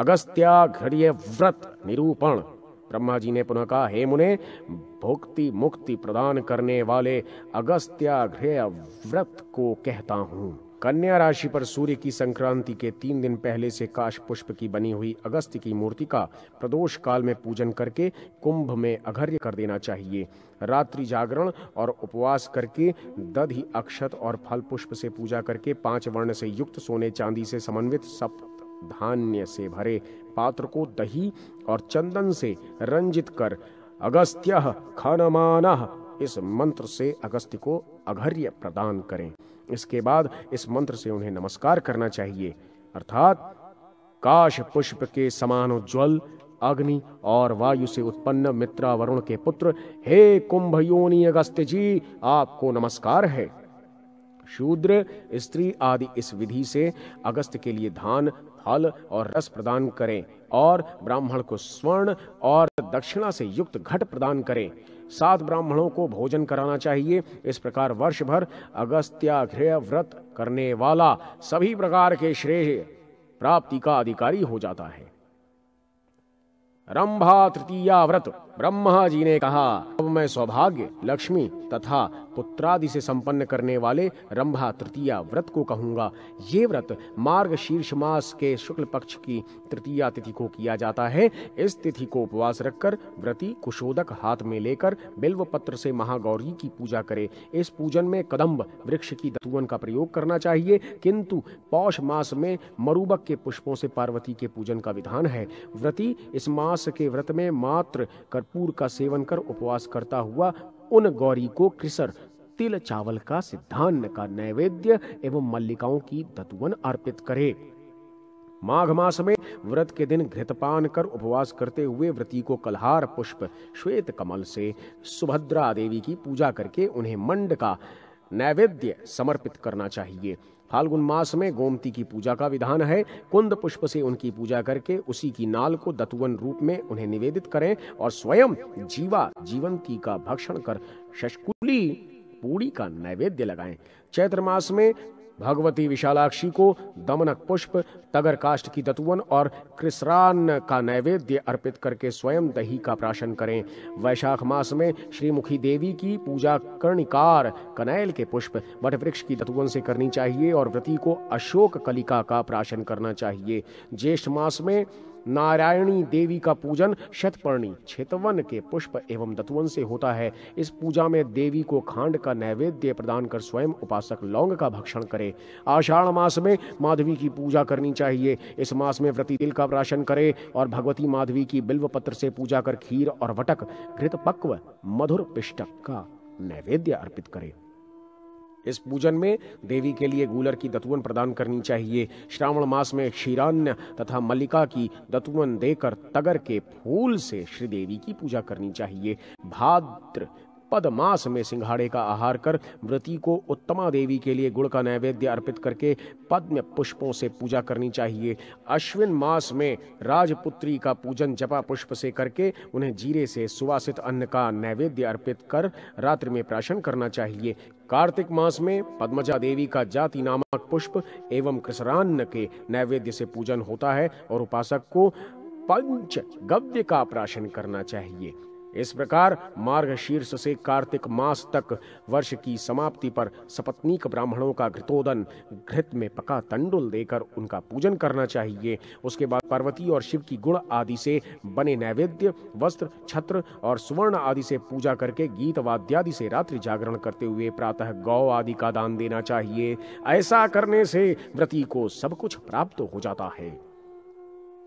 अगस्त्या अगस्त्याघर्य व्रत निरूपण ब्रह्मा जी ने पुनः कहा हे मुने भोक्ति मुक्ति प्रदान करने वाले अगस्त्याघ्रय व्रत को कहता हूँ कन्या राशि पर सूर्य की संक्रांति के तीन दिन पहले से काश पुष्प की बनी हुई अगस्त की मूर्ति का प्रदोष काल में पूजन करके कुंभ में अघर्य कर देना चाहिए रात्रि जागरण और उपवास करके दधि अक्षत और फल पुष्प से पूजा करके पांच वर्ण से युक्त सोने चांदी से समन्वित सप्त धान्य से भरे पात्र को दही और चंदन से रंजित कर अगस्त्य खनमान इस मंत्र से अगस्त्य को अघर्य प्रदान करें इसके बाद इस मंत्र से उन्हें नमस्कार करना चाहिए अर्थात काश पुष्प के समान उज्ज्वल अग्नि और वायु से उत्पन्न मित्रा वरुण के पुत्र हे कुंभ कुंभयोनी अगस्त जी आपको नमस्कार है शूद्र स्त्री आदि इस विधि से अगस्त के लिए धान फल और रस प्रदान करें और ब्राह्मण को स्वर्ण और दक्षिणा से युक्त घट प्रदान करें सात ब्राह्मणों को भोजन कराना चाहिए इस प्रकार वर्ष भर अगस्त्याघ्रय व्रत करने वाला सभी प्रकार के श्रेय प्राप्ति का अधिकारी हो जाता है रंभा तृतीया व्रत ब्रह्मा जी ने कहा अब मैं सौभाग्य लक्ष्मी तथा पुत्रादि से संपन्न करने वाले रंभा तृतीया व्रत को कहूंगा ये व्रत मार्ग शीर्ष मास के शुक्ल पक्ष की तृतीया तिथि को किया जाता है इस तिथि को उपवास रखकर व्रति कुशोदक हाथ में लेकर बिल्व पत्र से महागौरी की पूजा करे इस पूजन में कदम्ब वृक्ष की दतुवन का प्रयोग करना चाहिए किंतु पौष मास में मरुबक के पुष्पों से पार्वती के पूजन का विधान है व्रति इस मास के व्रत में मात्र कर भरपूर का सेवन कर उपवास करता हुआ उन गौरी को कृषर तिल चावल का सिद्धांत का नैवेद्य एवं मल्लिकाओं की दतुवन अर्पित करे माघ मास में व्रत के दिन घृतपान कर उपवास करते हुए व्रती को कलहार पुष्प श्वेत कमल से सुभद्रा देवी की पूजा करके उन्हें मंड का नैवेद्य समर्पित करना चाहिए फाल्गुन मास में गोमती की पूजा का विधान है कुंद पुष्प से उनकी पूजा करके उसी की नाल को दतुवन रूप में उन्हें निवेदित करें और स्वयं जीवा जीवंती का भक्षण कर शशकुली पूड़ी का नैवेद्य लगाएं चैत्र मास में भगवती विशालाक्षी को दमनक पुष्प तगर काष्ट की दतुवन और कृसरान का नैवेद्य अर्पित करके स्वयं दही का प्राशन करें वैशाख मास में श्रीमुखी देवी की पूजा कर्णिकार कनैल के पुष्प वट वृक्ष की दतुवन से करनी चाहिए और व्रती को अशोक कलिका का प्राशन करना चाहिए ज्येष्ठ मास में नारायणी देवी का पूजन शतपर्णी क्षेत्रवन के पुष्प एवं दतुवन से होता है इस पूजा में देवी को खांड का नैवेद्य प्रदान कर स्वयं उपासक लौंग का भक्षण करे आषाढ़ मास में माधवी की पूजा करनी चाहिए इस मास में व्रती तिल का प्राशन करे और भगवती माधवी की बिल्व पत्र से पूजा कर खीर और वटक घृत पक्व मधुर पिष्टक का नैवेद्य अर्पित करे इस पूजन में देवी के लिए गूलर की दतुवन प्रदान करनी चाहिए श्रावण मास में क्षीरान्य तथा मल्लिका की दतुवन देकर तगर के फूल से श्री देवी की पूजा करनी चाहिए भाद्र मास में सिंघाड़े का आहार कर व्रती को उत्तमा देवी के लिए गुड़ का नैवेद्य अर्पित करके पद्म पुष्पों से पूजा करनी चाहिए अश्विन मास में राजपुत्री का पूजन जपा पुष्प से करके उन्हें जीरे से सुवासित अन्न का नैवेद्य अर्पित कर रात्रि में प्राशन करना चाहिए कार्तिक मास में पद्मजा देवी का जाति नामक पुष्प एवं कृषरान्न के नैवेद्य से पूजन होता है और उपासक को पंच गव्य का प्राशन करना चाहिए इस प्रकार मार्ग शीर्ष से कार्तिक मास तक वर्ष की समाप्ति पर सपत्नीक ब्राह्मणों का घृतोदन घृत में पका तंडुल देकर उनका पूजन करना चाहिए उसके बाद पार्वती और शिव की गुण आदि से बने नैवेद्य वस्त्र छत्र और सुवर्ण आदि से पूजा करके गीत वाद्यादि से रात्रि जागरण करते हुए प्रातः गौ आदि का दान देना चाहिए ऐसा करने से व्रती को सब कुछ प्राप्त हो जाता है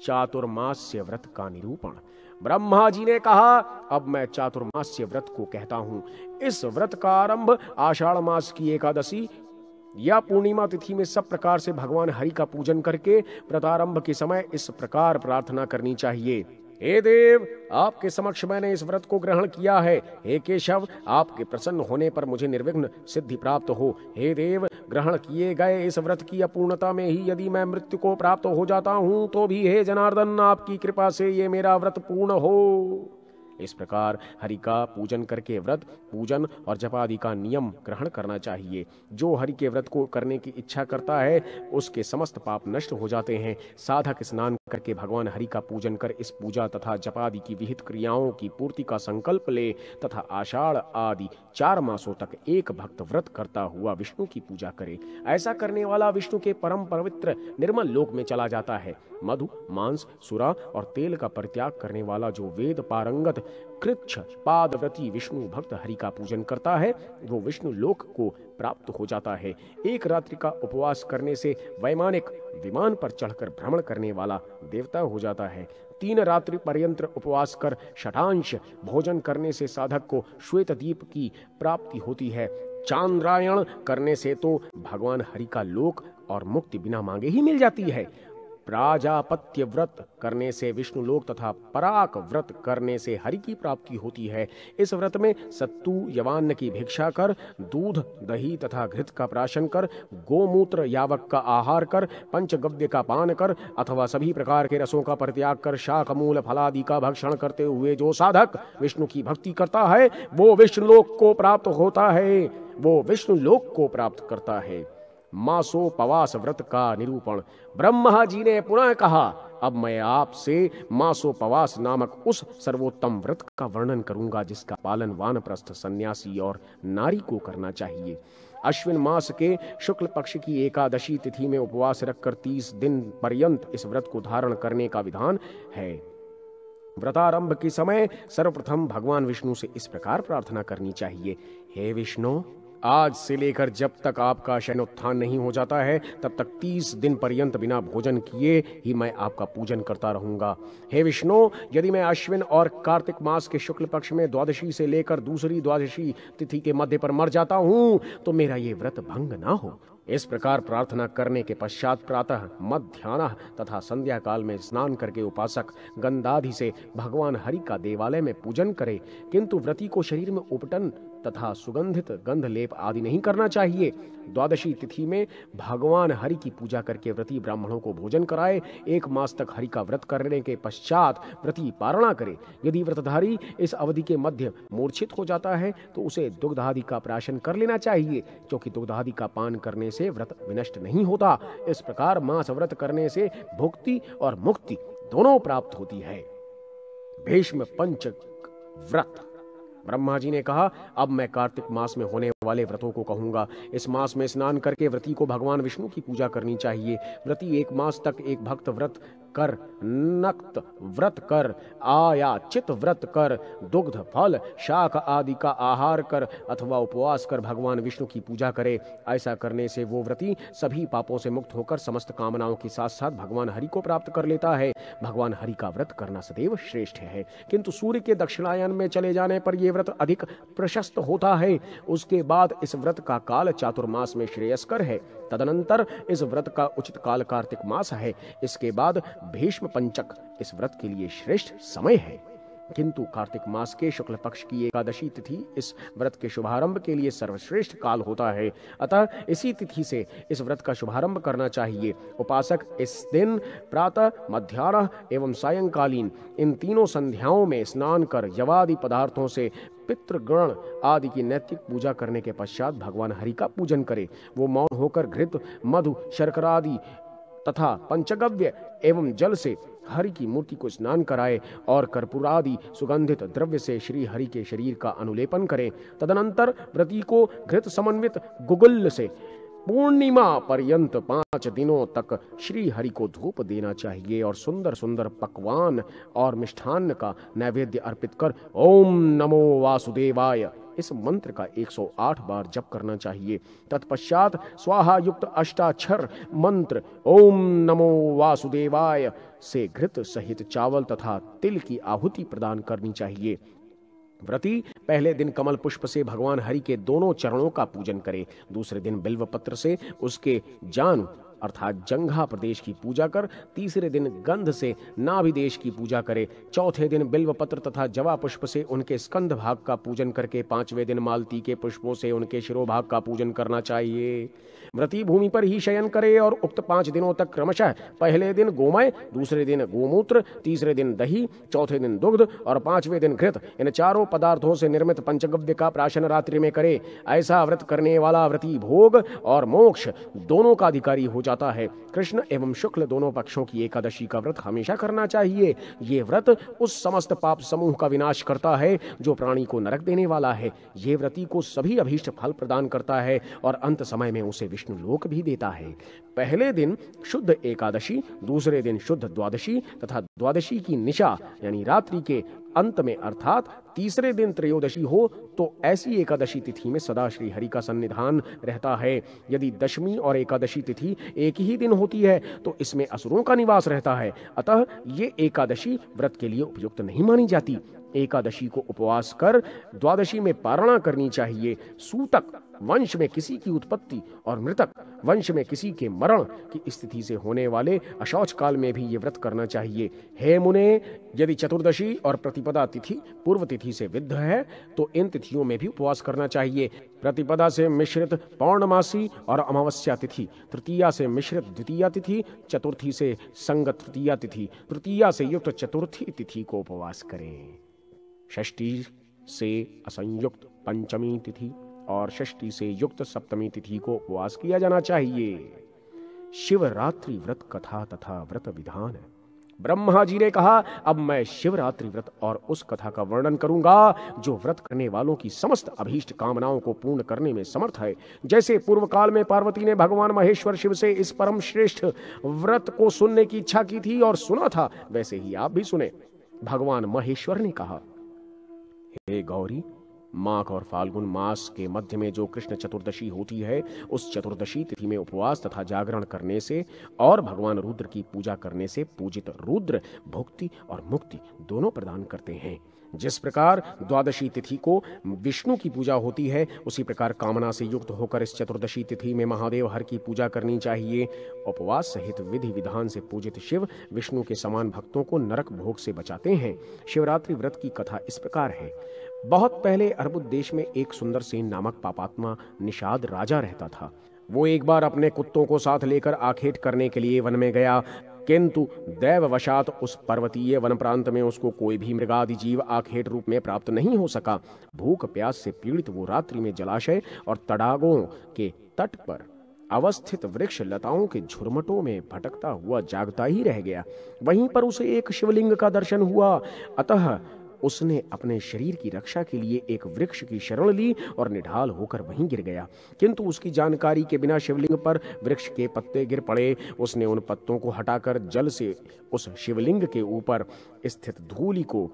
चातुर्मास्य व्रत का निरूपण ब्रह्मा जी ने कहा अब मैं चातुर्मास्य व्रत को कहता हूं इस व्रत का आरंभ आषाढ़ मास की एकादशी या पूर्णिमा तिथि में सब प्रकार से भगवान हरि का पूजन करके व्रतारंभ के समय इस प्रकार प्रार्थना करनी चाहिए हे देव आपके समक्ष मैंने इस व्रत को ग्रहण किया है हे केशव आपके प्रसन्न होने पर मुझे निर्विघ्न सिद्धि प्राप्त हो हे देव ग्रहण किए गए इस व्रत की अपूर्णता में ही यदि मैं मृत्यु को प्राप्त हो जाता हूँ तो भी हे जनार्दन आपकी कृपा से ये मेरा व्रत पूर्ण हो इस प्रकार हरि का पूजन करके व्रत पूजन और जपादि का नियम ग्रहण करना चाहिए जो हरि के व्रत को करने की इच्छा करता है उसके समस्त पाप नष्ट हो जाते हैं साधक स्नान करके भगवान हरि का पूजन कर इस पूजा तथा जपादि की विहित क्रियाओं की पूर्ति का संकल्प ले तथा आषाढ़ आदि चार मासों तक एक भक्त व्रत करता हुआ विष्णु की पूजा करे ऐसा करने वाला विष्णु के परम पवित्र निर्मल लोक में चला जाता है मधु मांस सुरा और तेल का परित्याग करने वाला जो वेद पारंगत कृच्छ पादव्रती विष्णु भक्त हरि का पूजन करता है वो विष्णु लोक को प्राप्त हो जाता है एक रात्रि का उपवास करने से वैमानिक विमान पर चढ़कर भ्रमण करने वाला देवता हो जाता है तीन रात्रि पर्यंत उपवास कर शठांश भोजन करने से साधक को श्वेत दीप की प्राप्ति होती है चांद्रायण करने से तो भगवान हरि का लोक और मुक्ति बिना मांगे ही मिल जाती है प्राजापत्य व्रत करने से विष्णु लोक तथा पराक व्रत करने से हरि की प्राप्ति होती है इस व्रत में सत्तू यवान्न की भिक्षा कर दूध दही तथा घृत का प्राशन कर गोमूत्र यावक का आहार कर पंचगव्य का पान कर अथवा सभी प्रकार के रसों का परित्याग कर शाक मूल फलादि का भक्षण करते हुए जो साधक विष्णु की भक्ति करता है वो विष्णुलोक को प्राप्त होता है वो विष्णु लोक को प्राप्त करता है मासोपवास व्रत का निरूपण ब्रह्मा जी ने पुनः कहा अब मैं आपसे मासोपवास नामक उस सर्वोत्तम व्रत का वर्णन करूंगा जिसका पालन वानप्रस्थ सन्यासी और नारी को करना चाहिए अश्विन मास के शुक्ल पक्ष की एकादशी तिथि में उपवास रखकर तीस दिन पर्यंत इस व्रत को धारण करने का विधान है व्रतारंभ के समय सर्वप्रथम भगवान विष्णु से इस प्रकार प्रार्थना करनी चाहिए हे विष्णु आज से लेकर जब तक आपका शयनोत्थान नहीं हो जाता है तब तक तीस दिन पर्यंत बिना भोजन किए ही मैं आपका पूजन करता रहूंगा हे विष्णु यदि मैं अश्विन और कार्तिक मास के शुक्ल पक्ष में द्वादशी से लेकर दूसरी द्वादशी तिथि के मध्य पर मर जाता हूँ तो मेरा ये व्रत भंग ना हो इस प्रकार प्रार्थना करने के पश्चात प्रातः मध्यान्ह तथा संध्या काल में स्नान करके उपासक गंदाधि से भगवान हरि का देवालय में पूजन करे किंतु व्रति को शरीर में उपटन तथा सुगंधित गंध लेप आदि नहीं करना चाहिए द्वादशी तिथि में भगवान हरि की पूजा करके व्रती ब्राह्मणों को भोजन कराए एक मास तक हरि का व्रत करने के पश्चात व्रति पारणा करे यदि व्रतधारी इस अवधि के मध्य मूर्छित हो जाता है तो उसे दुग्धादि का प्राशन कर लेना चाहिए क्योंकि दुग्धादि का पान करने से व्रत विनष्ट नहीं होता इस प्रकार मास व्रत करने से भुक्ति और मुक्ति दोनों प्राप्त होती है भीष्म पंचक व्रत ब्रह्मा जी ने कहा अब मैं कार्तिक मास में होने वाले व्रतों को कहूंगा इस मास में स्नान करके व्रती को भगवान विष्णु की पूजा करनी चाहिए व्रती एक मास तक एक भक्त व्रत कर नक्त व्रत कर आयाचित व्रत कर दुग्ध फल शाख आदि का आहार कर अथवा उपवास कर भगवान विष्णु की पूजा करे ऐसा करने से वो व्रती सभी पापों से मुक्त होकर समस्त कामनाओं के साथ साथ भगवान हरि को प्राप्त कर लेता है भगवान हरि का व्रत करना सदैव श्रेष्ठ है किंतु सूर्य के दक्षिणायन में चले जाने पर यह व्रत अधिक प्रशस्त होता है उसके बाद इस व्रत का काल चातुर्मास में श्रेयस्कर है तदनंतर इस व्रत का उचित काल कार्तिक मास है इसके बाद भीष्म पंचक इस व्रत के लिए श्रेष्ठ समय है किंतु कार्तिक मास के शुक्ल पक्ष की एकादशी तिथि इस व्रत के शुभारंभ के लिए सर्वश्रेष्ठ काल होता है अतः इसी तिथि से इस व्रत का शुभारंभ करना चाहिए उपासक इस दिन प्रातः मध्यान्ह एवं सायंकालीन इन तीनों संध्याओं में स्नान कर यवादि पदार्थों से पितृगण आदि की नैतिक पूजा करने के पश्चात भगवान हरि का पूजन करे वो मौन होकर घृत मधु शर्करा आदि तथा पंचगव्य एवं जल से हरि की मूर्ति को स्नान कराए और कर्पूरादि सुगंधित द्रव्य से श्री हरि के शरीर का अनुलेपन करें तदनंतर व्रती को घृत समन्वित गुगुल से पूर्णिमा पर्यंत पांच दिनों तक श्री हरि को धूप देना चाहिए और सुंदर सुंदर पकवान और मिष्ठान का नैवेद्य अर्पित कर ओम नमो वासुदेवाय इस मंत्र का 108 बार जप करना चाहिए तत्पश्चात स्वाहा युक्त अष्टाक्षर मंत्र ओम नमो वासुदेवाय से घृत सहित चावल तथा तिल की आहुति प्रदान करनी चाहिए व्रती पहले दिन कमल पुष्प से भगवान हरि के दोनों चरणों का पूजन करे दूसरे दिन बिल्व पत्र से उसके जान अर्थात जंघा प्रदेश की पूजा कर तीसरे दिन गंध से नाभिदेश की पूजा करे चौथे दिन बिल्व पत्र तथा जवा पुष्प से उनके स्कंद भाग का पूजन करके पांचवें दिन मालती के पुष्पों से उनके शिरोभाग का पूजन करना चाहिए व्रती भूमि पर ही शयन करे और उक्त पांच दिनों तक क्रमशः पहले दिन गोमय दूसरे दिन गोमूत्र तीसरे दिन दही चौथे दिन दुग्ध और पांचवें दिन घृत इन चारों पदार्थों से निर्मित पंचगव्य का प्राशन रात्रि में करे ऐसा व्रत करने वाला व्रति भोग और मोक्ष दोनों का अधिकारी हो जाता है कृष्ण एवं शुक्ल दोनों पक्षों की एकादशी का व्रत हमेशा करना चाहिए ये व्रत उस समस्त पाप समूह का विनाश करता है जो प्राणी को नरक देने वाला है ये व्रति को सभी अभीष्ट फल प्रदान करता है और अंत समय में उसे विष्ट विष्णुलोक भी देता है पहले दिन शुद्ध एकादशी दूसरे दिन शुद्ध द्वादशी तथा द्वादशी की निशा यानी रात्रि के अंत में अर्थात तीसरे दिन त्रयोदशी हो तो ऐसी एकादशी तिथि में सदा श्री हरि का सन्निधान रहता है यदि दशमी और एकादशी तिथि एक ही दिन होती है तो इसमें असुरों का निवास रहता है अतः ये एकादशी व्रत के लिए उपयुक्त नहीं मानी जाती एकादशी को उपवास कर द्वादशी में पारणा करनी चाहिए सूतक वंश में किसी की उत्पत्ति और मृतक वंश में किसी के मरण की स्थिति से होने वाले अशौच काल में भी ये व्रत करना चाहिए हे मुने यदि चतुर्दशी और प्रतिपदा तिथि पूर्व तिथि से विद्ध है तो इन तिथियों में भी उपवास करना चाहिए प्रतिपदा से मिश्रित पौर्णमासी और अमावस्या तिथि तृतीया से मिश्रित द्वितीय तिथि चतुर्थी से संग तृतीया तिथि तृतीया से युक्त चतुर्थी तिथि को उपवास करें षष्ठी से असंयुक्त पंचमी तिथि और षष्ठी से युक्त सप्तमी तिथि को उपवास किया जाना चाहिए शिवरात्रि व्रत कथा तथा व्रत विधान ब्रह्मा जी ने कहा अब मैं शिवरात्रि व्रत और उस कथा का वर्णन करूंगा जो व्रत करने वालों की समस्त अभीष्ट कामनाओं को पूर्ण करने में समर्थ है जैसे पूर्व काल में पार्वती ने भगवान महेश्वर शिव से इस परम श्रेष्ठ व्रत को सुनने की इच्छा की थी और सुना था वैसे ही आप भी सुने भगवान महेश्वर ने कहा हे गौरी माघ और फाल्गुन मास के मध्य में जो कृष्ण चतुर्दशी होती है उस चतुर्दशी तिथि में उपवास तथा जागरण करने से और भगवान रुद्र की पूजा करने से पूजित रुद्र भुक्ति और मुक्ति दोनों प्रदान करते हैं जिस प्रकार द्वादशी तिथि को विष्णु की पूजा होती है उसी प्रकार कामना से युक्त होकर इस चतुर्दशी तिथि में महादेव हर की पूजा करनी चाहिए उपवास सहित विधि विधान से पूजित शिव विष्णु के समान भक्तों को नरक भोग से बचाते हैं शिवरात्रि व्रत की कथा इस प्रकार है बहुत पहले अरबुद देश में एक सुंदर सेन नामक पापात्मा निषाद राजा रहता था वो एक बार अपने कुत्तों को साथ लेकर आखेट करने के लिए वन में गया किंतु दैववशात उस पर्वतीय वन प्रांत में उसको कोई भी मृगादि जीव आखेट रूप में प्राप्त नहीं हो सका भूख प्यास से पीड़ित वो रात्रि में जलाशय और तड़ागों के तट पर अवस्थित वृक्ष लताओं के झुरमटों में भटकता हुआ जागता ही रह गया वहीं पर उसे एक शिवलिंग का दर्शन हुआ अतः उसने अपने शरीर की रक्षा के लिए एक वृक्ष की शरण ली और निढाल होकर वहीं गिर गया किंतु उसकी जानकारी के बिना शिवलिंग पर वृक्ष के पत्ते गिर पड़े उसने उन पत्तों को हटाकर जल से उस शिवलिंग के ऊपर स्थित धूली को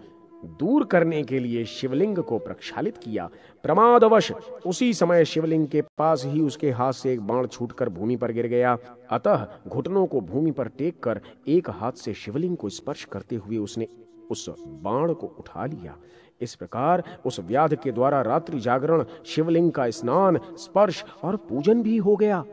दूर करने के लिए शिवलिंग को प्रक्षालित किया प्रमादवश उसी समय शिवलिंग के पास ही उसके हाथ से एक बाण छूटकर भूमि पर गिर गया अतः घुटनों को भूमि पर टेक कर एक हाथ से शिवलिंग को स्पर्श करते हुए उसने उस बाण को उठा लिया इस प्रकार उस व्याध के द्वारा रात्रि जागरण शिवलिंग का स्नान स्पर्श और पूजन भी हो गया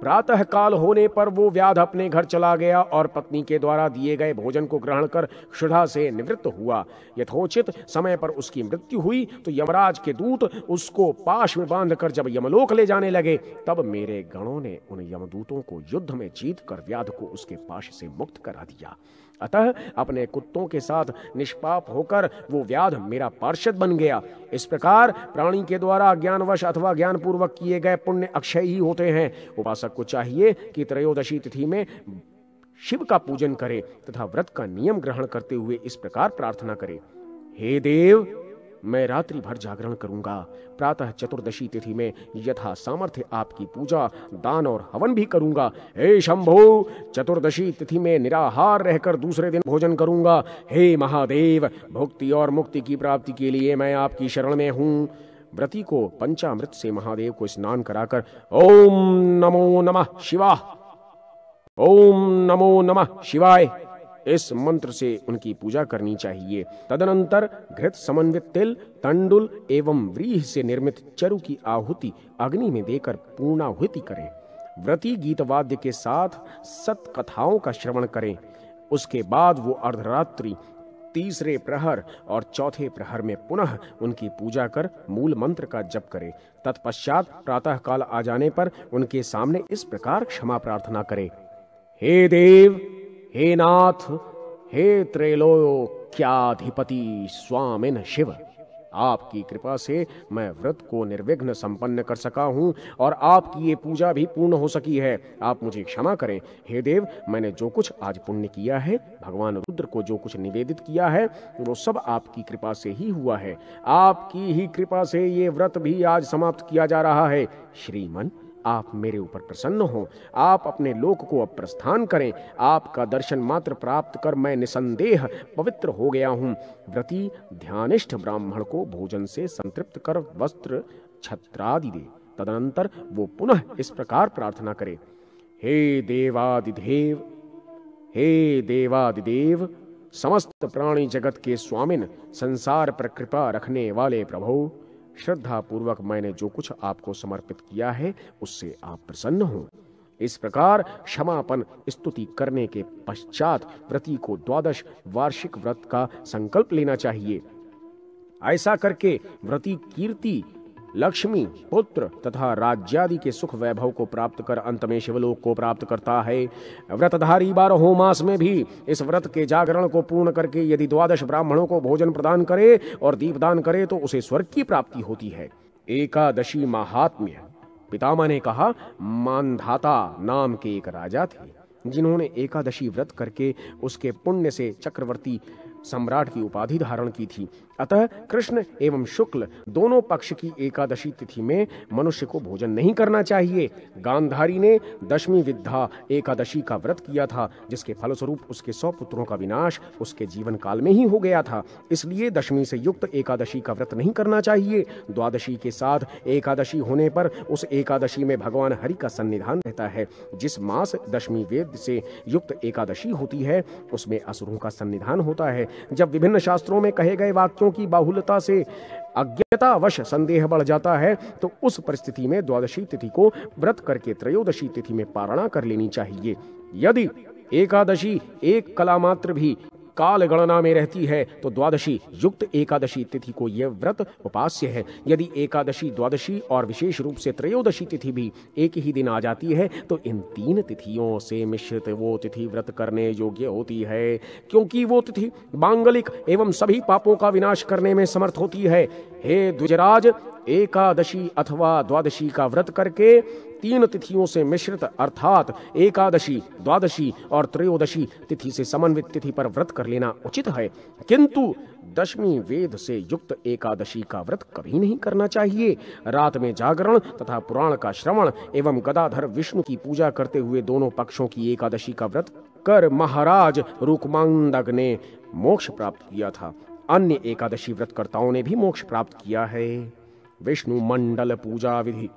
प्रातः काल होने पर वो व्याध अपने घर चला गया और पत्नी के द्वारा दिए गए भोजन को ग्रहण कर क्षुधा से निवृत्त हुआ यथोचित समय पर उसकी मृत्यु हुई तो यमराज के दूत उसको पाश में बांध कर जब यमलोक ले जाने लगे तब मेरे गणों ने उन यमदूतों को युद्ध में जीत कर व्याध को उसके पाश से मुक्त करा दिया अतः अपने कुत्तों के साथ निष्पाप होकर वो व्याध मेरा पार्षद बन गया इस प्रकार प्राणी के द्वारा ज्ञानवश अथवा ज्ञानपूर्वक किए गए पुण्य अक्षय ही होते हैं उपासक को चाहिए कि त्रयोदशी तिथि में शिव का पूजन करे तथा व्रत का नियम ग्रहण करते हुए इस प्रकार प्रार्थना करे हे देव मैं रात्रि भर जागरण करूंगा प्रातः चतुर्दशी तिथि में यथा सामर्थ्य आपकी पूजा दान और हवन भी करूंगा हे शंभु चतुर्दशी तिथि में निराहार रहकर दूसरे दिन भोजन करूंगा हे महादेव भुक्ति और मुक्ति की प्राप्ति के लिए मैं आपकी शरण में हूँ व्रती को पंचामृत से महादेव को स्नान कराकर ओम नमो नमः शिवा ओम नमो नमः शिवाय इस मंत्र से उनकी पूजा करनी चाहिए तदनंतर घृत समन्वित तिल तंडुल एवं व्रीह से निर्मित चरु की आहुति अग्नि में देकर पूर्णाहुति करें व्रती गीतवाद्य के साथ सत कथाओं का श्रवण करें उसके बाद वो अर्धरात्रि तीसरे प्रहर और चौथे प्रहर में पुनः उनकी पूजा कर मूल मंत्र का जप करें तत्पश्चात प्रातःकाल आ जाने पर उनके सामने इस प्रकार क्षमा प्रार्थना करें हे देव हे नाथ हे त्रैलोक्याधिपति स्वामिन शिव आपकी कृपा से मैं व्रत को निर्विघ्न संपन्न कर सका हूँ और आपकी ये पूजा भी पूर्ण हो सकी है आप मुझे क्षमा करें हे देव मैंने जो कुछ आज पुण्य किया है भगवान रुद्र को जो कुछ निवेदित किया है वो सब आपकी कृपा से ही हुआ है आपकी ही कृपा से ये व्रत भी आज समाप्त किया जा रहा है श्रीमन आप मेरे ऊपर प्रसन्न हो आप अपने लोक को अब प्रस्थान करें आपका दर्शन मात्र प्राप्त कर मैं निसंदेह पवित्र हो गया हूँ व्रति ध्यानिष्ठ ब्राह्मण को भोजन से संतृप्त कर वस्त्र छत्रादि दे तदनंतर वो पुनः इस प्रकार प्रार्थना करे हे देवादिदेव हे देवादिदेव समस्त प्राणी जगत के स्वामिन संसार पर कृपा रखने वाले प्रभु श्रद्धा पूर्वक मैंने जो कुछ आपको समर्पित किया है उससे आप प्रसन्न हो इस प्रकार क्षमापन स्तुति करने के पश्चात व्रती को द्वादश वार्षिक व्रत का संकल्प लेना चाहिए ऐसा करके व्रती कीर्ति लक्ष्मी पुत्र तथा राज्यादि के सुख वैभव को प्राप्त कर अंत में शिवलोक को प्राप्त करता है व्रतधारी बारहों मास में भी इस व्रत के जागरण को पूर्ण करके यदि द्वादश ब्राह्मणों को भोजन प्रदान करे और दीपदान करे तो उसे स्वर्ग की प्राप्ति होती है एकादशी महात्म्य पितामह ने कहा मानधाता नाम के एक राजा थे जिन्होंने एकादशी व्रत करके उसके पुण्य से चक्रवर्ती सम्राट की उपाधि धारण की थी अतः कृष्ण एवं शुक्ल दोनों पक्ष की एकादशी तिथि में मनुष्य को भोजन नहीं करना चाहिए गांधारी ने दशमी विद्या एकादशी का व्रत किया था जिसके फलस्वरूप उसके सौ पुत्रों का विनाश उसके जीवन काल में ही हो गया था इसलिए दशमी से युक्त एकादशी का व्रत नहीं करना चाहिए द्वादशी के साथ एकादशी होने पर उस एकादशी में भगवान हरि का सन्निधान रहता है जिस मास दशमी वेद से युक्त एकादशी होती है उसमें असुरों का सन्निधान होता है जब विभिन्न शास्त्रों में कहे गए वाक्यों विचारों की बाहुल्यता से अज्ञतावश संदेह बढ़ जाता है तो उस परिस्थिति में द्वादशी तिथि को व्रत करके त्रयोदशी तिथि में पारणा कर लेनी चाहिए यदि एकादशी एक कला मात्र भी काल गणना में रहती है तो द्वादशी युक्त एकादशी तिथि को यह व्रत उपास्य है यदि एकादशी द्वादशी और विशेष रूप से त्रयोदशी तिथि भी एक ही दिन आ जाती है तो इन तीन तिथियों से मिश्रित वो तिथि व्रत करने योग्य होती है क्योंकि वो तिथि मांगलिक एवं सभी पापों का विनाश करने में समर्थ होती है हे द्विजराज एकादशी अथवा द्वादशी का व्रत करके तीन तिथियों से मिश्रित अर्थात एकादशी द्वादशी और त्रयोदशी तिथि से समन्वित तिथि पर व्रत कर लेना उचित है किंतु दशमी वेद से युक्त एकादशी का व्रत कभी नहीं करना चाहिए रात में जागरण तथा पुराण का श्रवण एवं गदाधर विष्णु की पूजा करते हुए दोनों पक्षों की एकादशी का व्रत कर महाराज रुकमांडक ने मोक्ष प्राप्त किया था अन्य एकादशी व्रतकर्ताओं ने भी मोक्ष प्राप्त किया है विष्णु मंडल पूजा विधि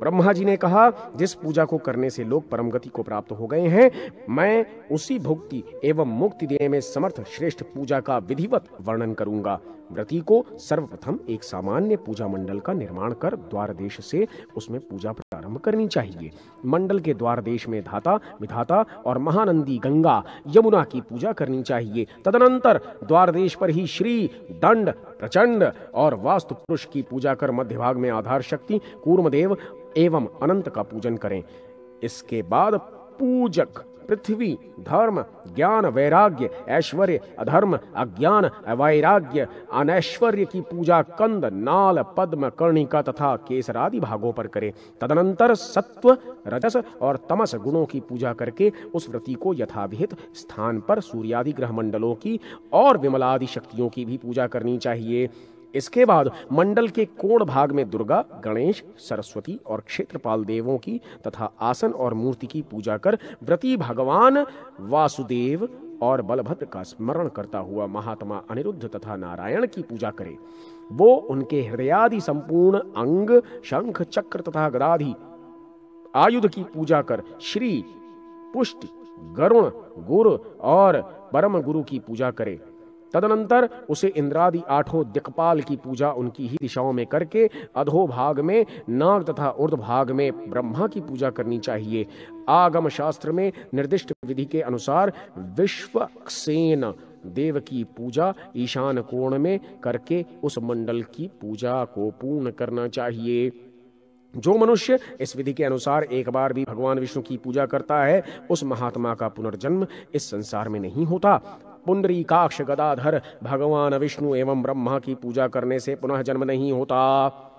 ब्रह्मा जी ने कहा जिस पूजा को करने से लोग परम गति को प्राप्त हो गए हैं मैं उसी भुक्ति एवं मुक्ति देने में समर्थ श्रेष्ठ पूजा का विधिवत वर्णन करूंगा व्रति को सर्वप्रथम एक सामान्य पूजा मंडल का निर्माण कर द्वार देश से उसमें पूजा प्रारंभ करनी चाहिए मंडल के द्वार देश में धाता विधाता और महानंदी गंगा यमुना की पूजा करनी चाहिए तदनंतर द्वार देश पर ही श्री दंड प्रचंड और वास्तु पुरुष की पूजा कर मध्य भाग में आधार शक्ति कूर्मदेव एवं अनंत का पूजन करें इसके बाद पूजक पृथ्वी धर्म ज्ञान वैराग्य ऐश्वर्य अधर्म अज्ञान अवैराग्य अनैश्वर्य की पूजा कंद नाल पद्म कर्णिका तथा केसरादि भागों पर करें तदनंतर सत्व रजस और तमस गुणों की पूजा करके उस व्रति को यथाविहित स्थान पर सूर्यादि ग्रह मंडलों की और विमलादि शक्तियों की भी पूजा करनी चाहिए इसके बाद मंडल के कोण भाग में दुर्गा गणेश सरस्वती और क्षेत्रपाल देवों की तथा आसन और मूर्ति की पूजा कर व्रती भगवान वासुदेव और बलभद्र का स्मरण करता हुआ महात्मा अनिरुद्ध तथा नारायण की पूजा करे वो उनके हृदयादि संपूर्ण अंग शंख चक्र तथा गदाधि आयुध की पूजा कर श्री पुष्ट गरुण गुरु और परम गुरु की पूजा करे तदनंतर उसे इंद्रादि आठों दिक्पाल की पूजा उनकी ही दिशाओं में करके अधो भाग में नाग तथा उर्ध भाग में ब्रह्मा की पूजा करनी चाहिए आगम शास्त्र में निर्दिष्ट विधि के अनुसार विश्व सेन देव की पूजा ईशान कोण में करके उस मंडल की पूजा को पूर्ण करना चाहिए जो मनुष्य इस विधि के अनुसार एक बार भी भगवान विष्णु की पूजा करता है उस महात्मा का पुनर्जन्म इस संसार में नहीं होता काक्ष गदाधर भगवान विष्णु एवं ब्रह्मा की पूजा करने से पुनः जन्म नहीं होता